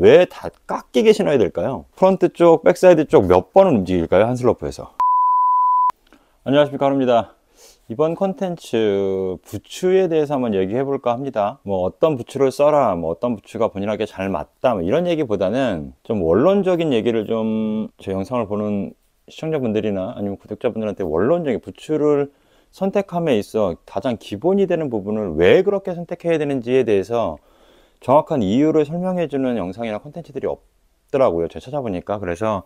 왜 다 깎이게 신어야 될까요? 프런트 쪽, 백사이드 쪽 몇 번은 움직일까요? 한 슬로프에서 안녕하십니까 하루입니다 이번 컨텐츠 부츠에 대해서 한번 얘기해 볼까 합니다 뭐 어떤 부츠를 써라 뭐 어떤 부츠가 본인에게 잘 맞다 뭐 이런 얘기보다는 좀 원론적인 얘기를 좀 제 영상을 보는 시청자분들이나 아니면 구독자분들한테 원론적인 부츠를 선택함에 있어 가장 기본이 되는 부분을 왜 그렇게 선택해야 되는지에 대해서 정확한 이유를 설명해주는 영상이나 컨텐츠들이 없더라고요. 제가 찾아보니까. 그래서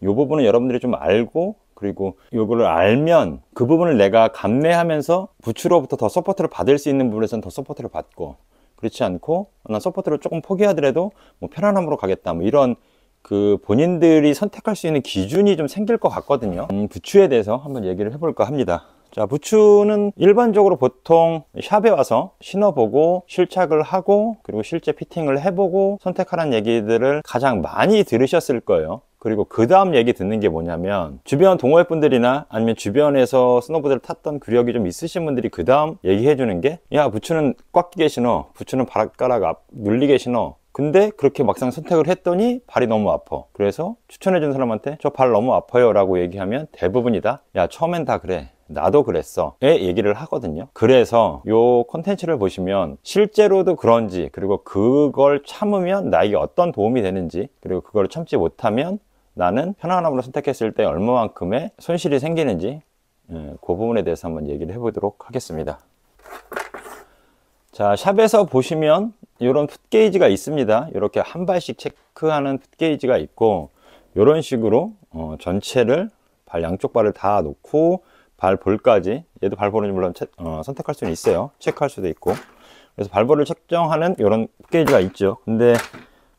이 부분은 여러분들이 좀 알고 그리고 이거를 알면 그 부분을 내가 감내하면서 부츠로부터 더 서포트를 받을 수 있는 부분에서는 더 서포트를 받고 그렇지 않고 난 서포트를 조금 포기하더라도 뭐 편안함으로 가겠다 뭐 이런 그 본인들이 선택할 수 있는 기준이 좀 생길 것 같거든요 음, 부추에 대해서 한번 얘기를 해볼까 합니다 자 부츠는 일반적으로 보통 샵에 와서 신어보고 실착을 하고 그리고 실제 피팅을 해보고 선택하라는 얘기들을 가장 많이 들으셨을 거예요 그리고 그 다음 얘기 듣는 게 뭐냐면 주변 동호회분들이나 아니면 주변에서 스노보드를 탔던 구력이 좀 있으신 분들이 그 다음 얘기해 주는 게 야 부츠는 꽉 끼게 신어 부츠는 바락가락 앞 눌리게 신어 근데 그렇게 막상 선택을 했더니 발이 너무 아파 그래서 추천해 준 사람한테 저 발 너무 아파요 라고 얘기하면 대부분이다 야 처음엔 다 그래 나도 그랬어 의 얘기를 하거든요 그래서 요콘텐츠를 보시면 실제로도 그런지 그리고 그걸 참으면 나에게 어떤 도움이 되는지 그리고 그걸 참지 못하면 나는 편안함으로 선택했을 때 얼마만큼의 손실이 생기는지 예, 그 부분에 대해서 한번 얘기를 해보도록 하겠습니다 자 샵에서 보시면 이런 풋게이지가 있습니다 이렇게 한 발씩 체크하는 풋게이지가 있고 이런 식으로 어, 전체를 발 양쪽 발을 다 놓고 발볼까지 얘도 발볼은 물론 채, 어, 선택할 수는 있어요 체크할 수도 있고 그래서 발볼을 책정하는 이런 게이지가 있죠 근데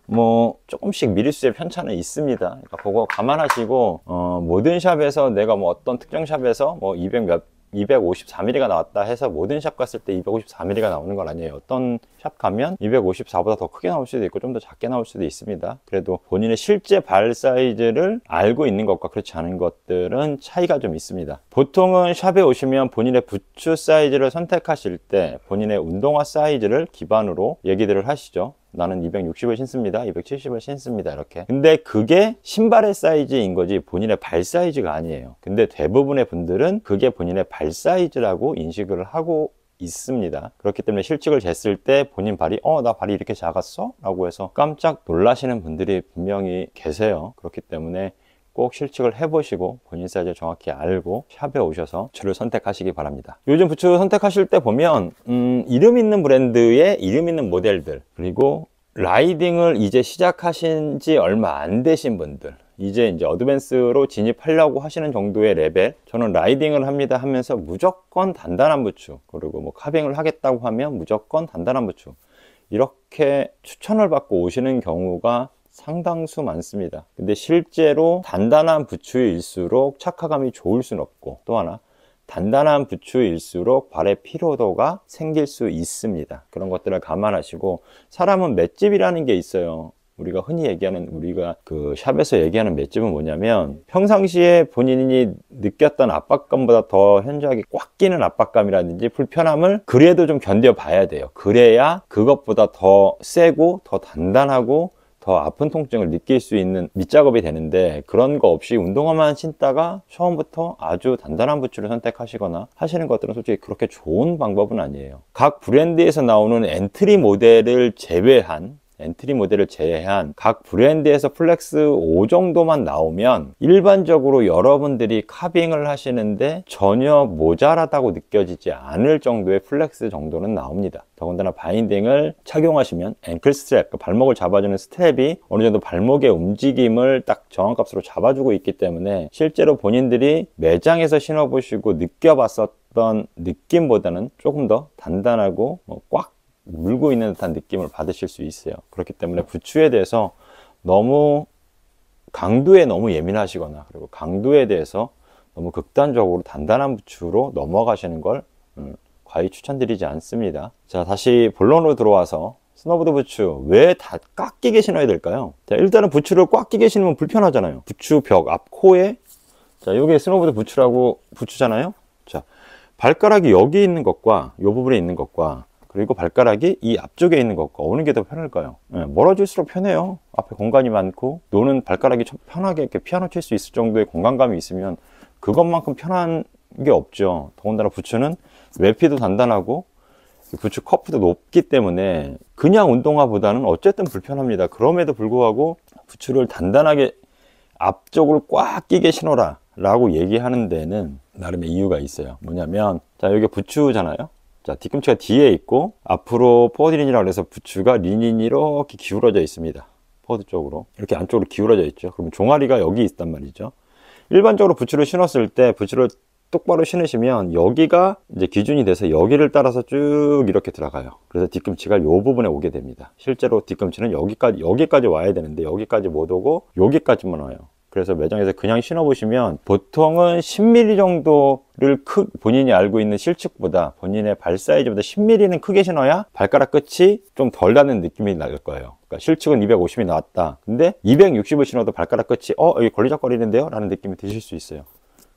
뭐 조금씩 미리수의 편차는 있습니다 그러니까 그거 감안하시고 어, 모든 샵에서 내가 뭐 어떤 특정 샵에서 뭐200몇 254mm가 나왔다 해서 모든 샵 갔을 때 254mm가 나오는 건 아니에요 어떤 샵 가면 254보다 더 크게 나올 수도 있고 좀 더 작게 나올 수도 있습니다 그래도 본인의 실제 발 사이즈를 알고 있는 것과 그렇지 않은 것들은 차이가 좀 있습니다 보통은 샵에 오시면 본인의 부츠 사이즈를 선택하실 때 본인의 운동화 사이즈를 기반으로 얘기들을 하시죠 나는 260을 신습니다 270을 신습니다 이렇게 근데 그게 신발의 사이즈인 거지 본인의 발 사이즈가 아니에요 근데 대부분의 분들은 그게 본인의 발 사이즈라고 인식을 하고 있습니다 그렇기 때문에 실측을 쟀을 때 본인 발이 어 나 발이 이렇게 작았어? 라고 해서 깜짝 놀라시는 분들이 분명히 계세요 그렇기 때문에 꼭 실측을 해보시고 본인 사이즈 정확히 알고 샵에 오셔서 부츠를 선택하시기 바랍니다. 요즘 부츠 선택하실 때 보면 음, 이름 있는 브랜드의 이름 있는 모델들 그리고 라이딩을 이제 시작하신 지 얼마 안 되신 분들 이제 이제 어드밴스로 진입하려고 하시는 정도의 레벨 저는 라이딩을 합니다 하면서 무조건 단단한 부츠 그리고 뭐 카빙을 하겠다고 하면 무조건 단단한 부츠 이렇게 추천을 받고 오시는 경우가 상당수 많습니다. 근데 실제로 단단한 부추일수록 착화감이 좋을 순 없고 또 하나 단단한 부추일수록 발의 피로도가 생길 수 있습니다. 그런 것들을 감안하시고 사람은 맷집이라는 게 있어요. 우리가 흔히 얘기하는 우리가 그 샵에서 얘기하는 맷집은 뭐냐면 평상시에 본인이 느꼈던 압박감보다 더 현저하게 꽉 끼는 압박감이라든지 불편함을 그래도 좀 견뎌 봐야 돼요. 그래야 그것보다 더 세고 더 단단하고 더 아픈 통증을 느낄 수 있는 밑작업이 되는데 그런 거 없이 운동화만 신다가 처음부터 아주 단단한 부츠를 선택하시거나 하시는 것들은 솔직히 그렇게 좋은 방법은 아니에요. 각 브랜드에서 나오는 엔트리 모델을 제외한 엔트리 모델을 제외한 각 브랜드에서 플렉스 5 정도만 나오면 일반적으로 여러분들이 카빙을 하시는데 전혀 모자라다고 느껴지지 않을 정도의 플렉스 정도는 나옵니다. 더군다나 바인딩을 착용하시면 앵클 스트랩, 그 발목을 잡아주는 스트랩이 어느 정도 발목의 움직임을 딱 정한값으로 잡아주고 있기 때문에 실제로 본인들이 매장에서 신어보시고 느껴봤었던 느낌보다는 조금 더 단단하고 뭐 꽉 물고 있는 듯한 느낌을 받으실 수 있어요. 그렇기 때문에 부추에 대해서 너무 강도에 너무 예민하시거나 그리고 강도에 대해서 너무 극단적으로 단단한 부추로 넘어가시는 걸 음, 과히 추천드리지 않습니다. 자 다시 본론으로 들어와서 스노보드 부추왜다 꽉 끼게 신어야 될까요? 자, 일단은 부추를꽉 끼게 신으면 불편하잖아요. 부추벽앞 코에 자 이게 스노보드 부추라고부추잖아요자 발가락이 여기 있는 것과 이 부분에 있는 것과 그리고 발가락이 이 앞쪽에 있는 것과 어느 게 더 편할까요? 네, 예, 멀어질수록 편해요. 앞에 공간이 많고 노는 발가락이 편하게 이렇게 피아노 칠 수 있을 정도의 공간감이 있으면 그것만큼 편한 게 없죠. 더군다나 부츠는 외피도 단단하고 부츠 커프도 높기 때문에 그냥 운동화보다는 어쨌든 불편합니다. 그럼에도 불구하고 부츠를 단단하게 앞쪽을 꽉 끼게 신어라 라고 얘기하는 데는 나름의 이유가 있어요. 뭐냐면 자 여기 부츠잖아요. 자, 뒤꿈치가 뒤에 있고 앞으로 포워드린이라고 해서 부추가 린인 이렇게 기울어져 있습니다. 포드 쪽으로. 이렇게 안쪽으로 기울어져 있죠. 그럼 종아리가 여기 있단 말이죠. 일반적으로 부츠를 신었을 때 부츠를 똑바로 신으시면 여기가 이제 기준이 돼서 여기를 따라서 쭉 이렇게 들어가요. 그래서 뒤꿈치가 요 부분에 오게 됩니다. 실제로 뒤꿈치는 여기까지 여기까지 와야 되는데 여기까지 못 오고 여기까지만 와요. 그래서 매장에서 그냥 신어보시면 보통은 10mm 정도를 크, 본인이 알고 있는 실측보다 본인의 발 사이즈보다 10mm는 크게 신어야 발가락 끝이 좀덜 닿는 느낌이 날 거예요. 그러니까 실측은 250이 나왔다. 근데 260을 신어도 발가락 끝이 어? 여기 걸리적거리는데요? 라는 느낌이 드실 수 있어요.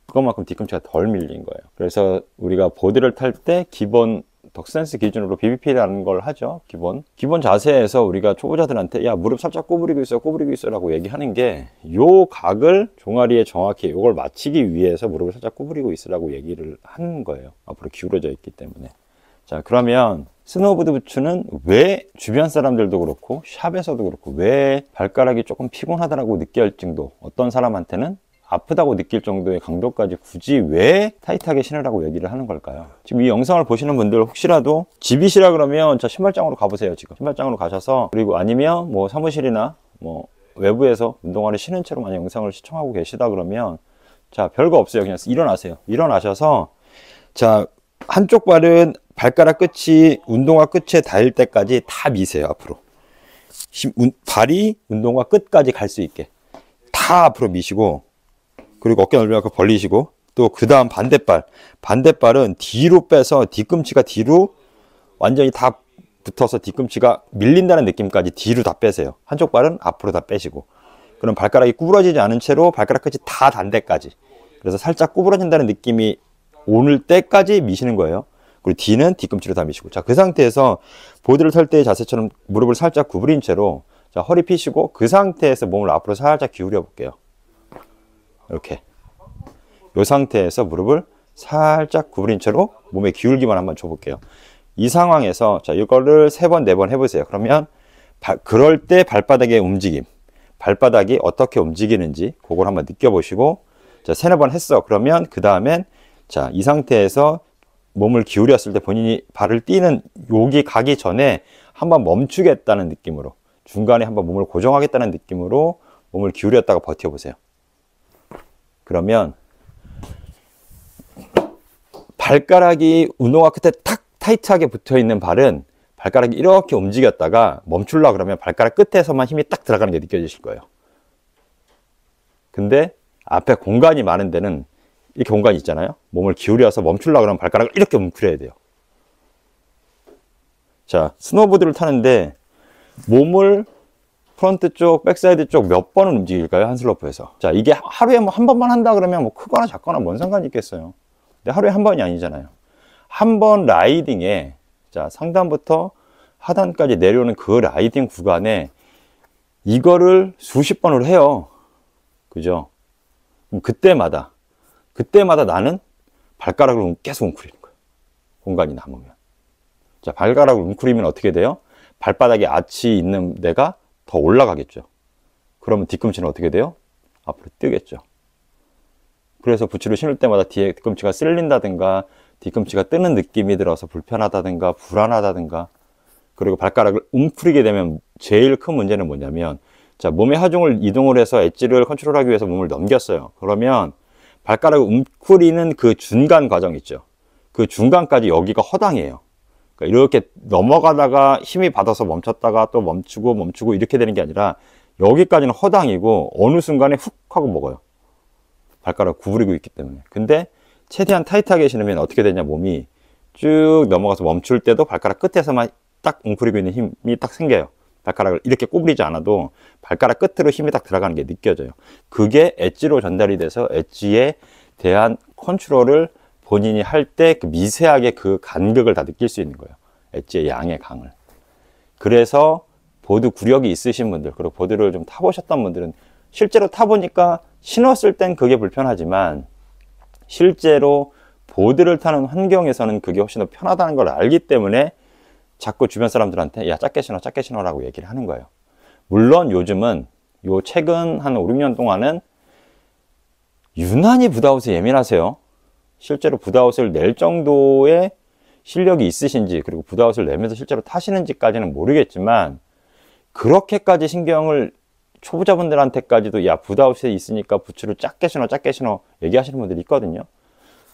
그것만큼 뒤꿈치가 덜 밀린 거예요. 그래서 우리가 보드를 탈 때 기본 덕센스 기준으로 BBP라는 걸 하죠. 기본. 기본 자세에서 우리가 초보자들한테 야, 무릎 살짝 꼬부리고 있어, 꼬부리고 있어 라고 얘기하는 게 요 각을 종아리에 정확히 요걸 맞추기 위해서 무릎을 살짝 꼬부리고 있으라고 얘기를 하는 거예요. 앞으로 기울어져 있기 때문에. 자, 그러면 스노우보드 부츠는 왜 주변 사람들도 그렇고 샵에서도 그렇고 왜 발가락이 조금 피곤하다라고 느낄 정도 어떤 사람한테는 아프다고 느낄 정도의 강도까지 굳이 왜 타이트하게 신으라고 얘기를 하는 걸까요? 지금 이 영상을 보시는 분들 혹시라도 집이시라 그러면 저 신발장으로 가보세요 지금 신발장으로 가셔서 그리고 아니면 뭐 사무실이나 뭐 외부에서 운동화를 신은 채로 만약 영상을 시청하고 계시다 그러면 자 별거 없어요 그냥 일어나세요 일어나셔서 자 한쪽 발은 발가락 끝이 운동화 끝에 닿을 때까지 다 미세요 앞으로 발이 운동화 끝까지 갈 수 있게 다 앞으로 미시고 그리고 어깨 넓이 만큼 벌리시고 또 그 다음 반대발 반대발은 뒤로 빼서 뒤꿈치가 뒤로 완전히 다 붙어서 뒤꿈치가 밀린다는 느낌까지 뒤로 다 빼세요 한쪽 발은 앞으로 다 빼시고 그럼 발가락이 구부러지지 않은 채로 발가락 끝이 다단대까지 그래서 살짝 구부러진다는 느낌이 오늘 때까지 미시는 거예요 그리고 뒤는 뒤꿈치로 다 미시고 자 그 상태에서 보드를 설 때의 자세처럼 무릎을 살짝 구부린 채로 자 허리 피시고 그 상태에서 몸을 앞으로 살짝 기울여 볼게요 이렇게 이 상태에서 무릎을 살짝 구부린 채로 몸에 기울기만 한번 줘볼게요. 이 상황에서 자 이거를 3번4번 해보세요. 그러면 바, 그럴 때 발바닥의 움직임, 발바닥이 어떻게 움직이는지 그걸 한번 느껴보시고 자 세네 번 했어. 그러면 그 다음엔 자이 상태에서 몸을 기울였을 때 본인이 발을 띄는 여기 가기 전에 한번 멈추겠다는 느낌으로 중간에 한번 몸을 고정하겠다는 느낌으로 몸을 기울였다가 버텨보세요. 그러면 발가락이 운동화 끝에 탁 타이트하게 붙어 있는 발은 발가락이 이렇게 움직였다가 멈출라 그러면 발가락 끝에서만 힘이 딱 들어가는 게 느껴지실 거예요. 근데 앞에 공간이 많은 데는 이 공간이 있잖아요. 몸을 기울여서 멈출라 그러면 발가락을 이렇게 뭉클해야 돼요. 자, 스노보드를 타는데 몸을 프론트 쪽, 백사이드 쪽 몇 번은 움직일까요? 한 슬로프에서. 자, 이게 하루에 뭐 한 번만 한다 그러면 뭐 크거나 작거나 뭔 상관이 있겠어요. 근데 하루에 한 번이 아니잖아요. 한 번 라이딩에 자, 상단부터 하단까지 내려오는 그 라이딩 구간에 이거를 수십 번으로 해요. 그죠? 그때마다 그때마다 나는 발가락을 계속 웅크리는 거예요. 공간이 남으면. 자, 발가락을 웅크리면 어떻게 돼요? 발바닥에 아치 있는 내가 더 올라가겠죠. 그러면 뒤꿈치는 어떻게 돼요? 앞으로 뜨겠죠. 그래서 부츠를 신을 때마다 뒤에 뒤꿈치가 쓸린다든가 뒤꿈치가 뜨는 느낌이 들어서 불편하다든가 불안하다든가 그리고 발가락을 움츠리게 되면 제일 큰 문제는 뭐냐면 자 몸의 하중을 이동을 해서 엣지를 컨트롤하기 위해서 몸을 넘겼어요. 그러면 발가락을 움츠리는 그 중간 과정 있죠. 그 중간까지 여기가 허당해요. 그러니까 이렇게 넘어가다가 힘이 받아서 멈췄다가 또 멈추고 멈추고 이렇게 되는 게 아니라 여기까지는 허당이고 어느 순간에 훅 하고 먹어요. 발가락 구부리고 있기 때문에. 근데 최대한 타이트하게 신으면 어떻게 되냐 몸이 쭉 넘어가서 멈출 때도 발가락 끝에서만 딱 웅크리고 있는 힘이 딱 생겨요. 발가락을 이렇게 꼬부리지 않아도 발가락 끝으로 힘이 딱 들어가는 게 느껴져요. 그게 엣지로 전달이 돼서 엣지에 대한 컨트롤을 본인이 할 때 그 미세하게 그 간극을 다 느낄 수 있는 거예요. 엣지의 양의 강을. 그래서 보드 구력이 있으신 분들, 그리고 보드를 좀 타보셨던 분들은 실제로 타보니까 신었을 땐 그게 불편하지만 실제로 보드를 타는 환경에서는 그게 훨씬 더 편하다는 걸 알기 때문에 자꾸 주변 사람들한테 야 작게 신어 작게 신어라고 얘기를 하는 거예요 물론 요즘은 요 최근 한 5, 6년 동안은 유난히 부다웃에 예민하세요 실제로 부다웃을 낼 정도의 실력이 있으신지 그리고 부다웃을 내면서 실제로 타시는지까지는 모르겠지만 그렇게까지 신경을 초보자분들한테까지도 야 부다웃에 있으니까 부츠를 작게 신어 작게 신어 얘기하시는 분들이 있거든요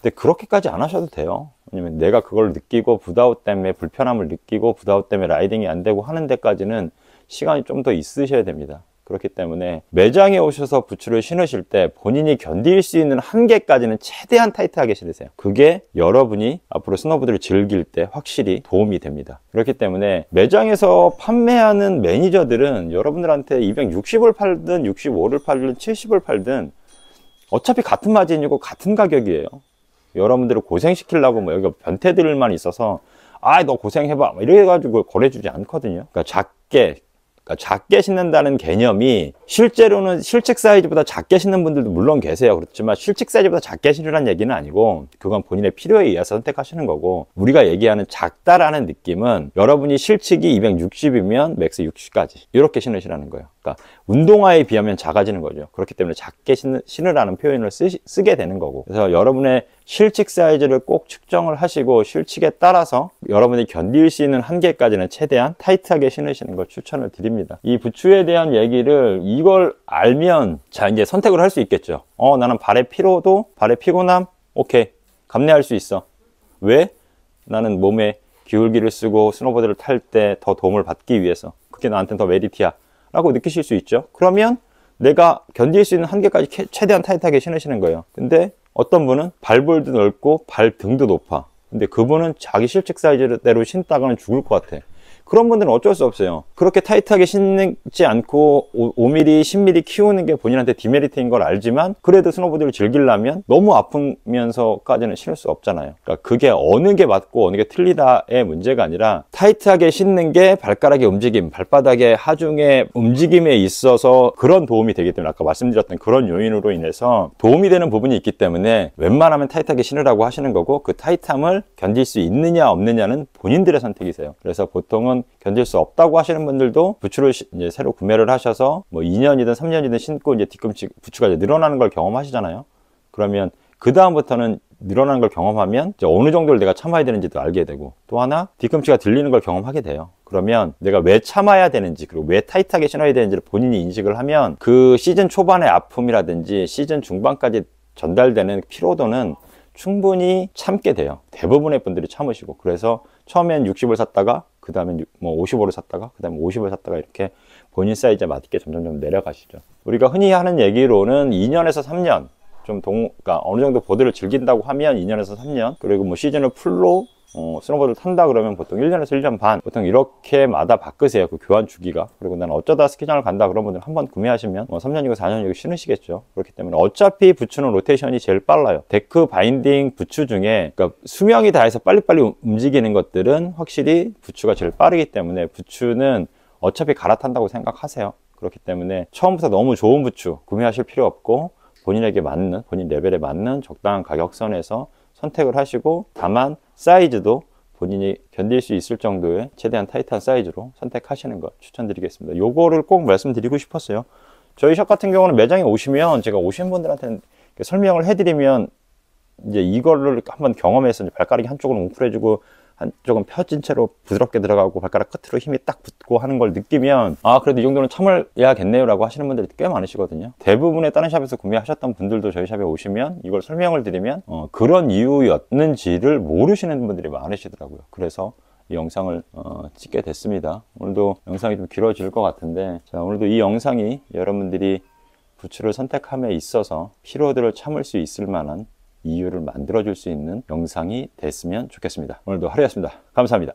근데 그렇게까지 안 하셔도 돼요 왜냐면 내가 그걸 느끼고 부다웃 때문에 불편함을 느끼고 부다웃 때문에 라이딩이 안 되고 하는 데까지는 시간이 좀 더 있으셔야 됩니다 그렇기 때문에 매장에 오셔서 부츠를 신으실 때 본인이 견딜 수 있는 한계까지는 최대한 타이트하게 신으세요. 그게 여러분이 앞으로 스노보드를 즐길 때 확실히 도움이 됩니다. 그렇기 때문에 매장에서 판매하는 매니저들은 여러분들한테 260을 팔든 65를 팔든 70을 팔든 어차피 같은 마진이고 같은 가격이에요. 여러분들을 고생시키려고 뭐 여기 변태들만 있어서 아너 고생해봐 뭐 이래가지고 거래주지 않거든요. 그러니까 작게 그러니까 작게 신는다는 개념이 실제로는 실측 사이즈보다 작게 신는 분들도 물론 계세요. 그렇지만 실측 사이즈보다 작게 신으라는 얘기는 아니고 그건 본인의 필요에 의해서 선택하시는 거고 우리가 얘기하는 작다라는 느낌은 여러분이 실측이 260이면 맥스 60까지 이렇게 신으시라는 거예요. 그니까 운동화에 비하면 작아지는 거죠. 그렇기 때문에 작게 신으라는 표현을 쓰, 게 되는 거고 그래서 여러분의 실측 사이즈를 꼭 측정을 하시고 실측에 따라서 여러분이 견딜 수 있는 한계까지는 최대한 타이트하게 신으시는 걸 추천을 드립니다. 이 부츠에 대한 얘기를 이걸 알면 자 이제 선택을 할 수 있겠죠. 어 나는 발의 피로도 발의 피곤함 오케이 감내할 수 있어. 왜? 나는 몸에 기울기를 쓰고 스노보드를 탈 때 더 도움을 받기 위해서 그게 나한테는 더 메리트야 라고 느끼실 수 있죠 그러면 내가 견딜 수 있는 한계까지 최대한 타이트하게 신으시는 거예요 근데 어떤 분은 발볼도 넓고 발등도 높아 근데 그분은 자기 실측 사이즈대로 신다가는 죽을 것 같아 그런 분들은 어쩔 수 없어요. 그렇게 타이트하게 신지 않고 5mm, 10mm 키우는 게 본인한테 디메리트인 걸 알지만 그래도 스노보드를 즐기려면 너무 아프면서까지는 신을 수 없잖아요. 그러니까 그게 어느 게 맞고 어느 게 틀리다의 문제가 아니라 타이트하게 신는 게 발가락의 움직임, 발바닥의 하중의 움직임에 있어서 그런 도움이 되기 때문에 아까 말씀드렸던 그런 요인으로 인해서 도움이 되는 부분이 있기 때문에 웬만하면 타이트하게 신으라고 하시는 거고 그 타이트함을 견딜 수 있느냐 없느냐는 본인들의 선택이세요. 그래서 보통은 정도는 견딜 수 없다고 하시는 분들도 부츠를 이제 새로 구매를 하셔서 뭐 2년이든 3년이든 신고 이제 뒤꿈치 부츠가 이제 늘어나는 걸 경험하시잖아요. 그러면 그 다음부터는 늘어나는 걸 경험하면 어느 정도를 내가 참아야 되는지도 알게 되고 또 하나 뒤꿈치가 들리는 걸 경험하게 돼요 그러면 내가 왜 참아야 되는지 그리고 왜 타이트하게 신어야 되는지를 본인이 인식을 하면 그 시즌 초반의 아픔이라든지 시즌 중반까지 전달되는 피로도는 충분히 참게 돼요 대부분의 분들이 참으시고 그래서 처음엔 60을 샀다가 그 다음에 뭐 55를 샀다가 그 다음에 50을 샀다가 이렇게 본인 사이즈에 맞게 점점점 내려가시죠 우리가 흔히 하는 얘기로는 2년에서 3년 좀 동, 그러니까 어느 정도 보드를 즐긴다고 하면 2년에서 3년 그리고 뭐 시즌을 풀로 어, 스노보드를 탄다 그러면 보통 1년에서 1년 반 보통 이렇게마다 바꾸세요 그 교환 주기가 그리고 난 어쩌다 스키장을 간다 그런 분들 한번 구매하시면 뭐 3년이고 4년이고 신으시겠죠 그렇기 때문에 어차피 부츠는 로테이션이 제일 빨라요 데크 바인딩 부츠 중에 그러니까 수명이 다해서 빨리빨리 움직이는 것들은 확실히 부츠가 제일 빠르기 때문에 부츠는 어차피 갈아탄다고 생각하세요 그렇기 때문에 처음부터 너무 좋은 부츠 구매하실 필요 없고 본인에게 맞는 본인 레벨에 맞는 적당한 가격 선에서 선택을 하시고 다만 사이즈도 본인이 견딜 수 있을 정도의 최대한 타이트한 사이즈로 선택하시는 것 추천드리겠습니다. 요거를 꼭 말씀드리고 싶었어요. 저희 샵 같은 경우는 매장에 오시면 제가 오신 분들한테 설명을 해드리면 이제 이거를 한번 경험해서 발가락이 한쪽으로 웅크려지고 한 조금 펴진 채로 부드럽게 들어가고 발가락 끝으로 힘이 딱 붙고 하는 걸 느끼면 아 그래도 이 정도는 참을해야겠네요 라고 하시는 분들이 꽤 많으시거든요 대부분의 다른 샵에서 구매하셨던 분들도 저희 샵에 오시면 이걸 설명을 드리면 어, 그런 이유였는지를 모르시는 분들이 많으시더라고요 그래서 이 영상을 어, 찍게 됐습니다 오늘도 영상이 좀 길어질 것 같은데 자 오늘도 이 영상이 여러분들이 부츠를 선택함에 있어서 피로들을 참을 수 있을 만한 이유를 만들어줄 수 있는 영상이 됐으면 좋겠습니다. 오늘도 하루였습니다. 감사합니다.